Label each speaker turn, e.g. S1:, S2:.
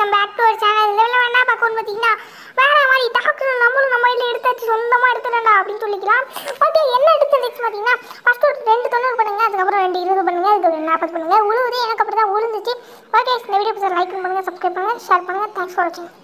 S1: back to ஒரு channel என்ன வேணா பார்க்கணும் பார்த்தீங்கன்னா வேற மாதிரி டாக்டர் நம்மளும் நம்ம இதில் எடுத்தாச்சு சொந்தமாக எடுத்துடா அப்படின்னு சொல்லிக்கலாம் ஓகே என்ன எடுத்து நெக்ஸ்ட் பார்த்தீங்கன்னா ஃபஸ்ட்டு ஒரு ரெண்டு தொண்ணூறு பண்ணுங்கள் அதுக்கப்புறம் ரெண்டு இருபது பண்ணுங்கள் அதுக்கப்புறம் நாற்பது பண்ணுங்கள் உழுவுது எனக்கு அப்புறம் தான் உழுந்துச்சு ஓகே இந்த வீடியோ லைக் பண்ணுங்கள் சப்ஸ்கிரைப் பண்ணுங்கள் ஷேர் பண்ணுங்கள் தேங்க்ஸ் ஃபார் வாட்சிங்